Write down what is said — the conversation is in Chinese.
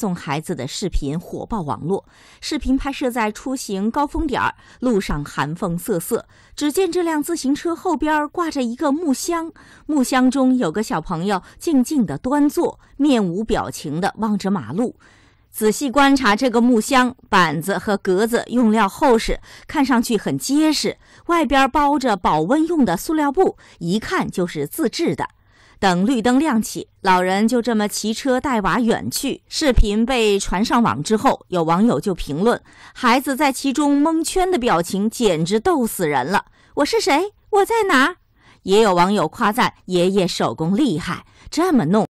送孩子的视频火爆网络。视频拍摄在出行高峰点儿，路上寒风瑟瑟。只见这辆自行车后边挂着一个木箱，木箱中有个小朋友静静的端坐，面无表情的望着马路。仔细观察，这个木箱板子和格子用料厚实，看上去很结实。外边包着保温用的塑料布，一看就是自制的。等绿灯亮起，老人就这么骑车带娃远去。视频被传上网之后，有网友就评论：“孩子在其中蒙圈的表情简直逗死人了，我是谁？我在哪也有网友夸赞：“爷爷手工厉害，这么弄。”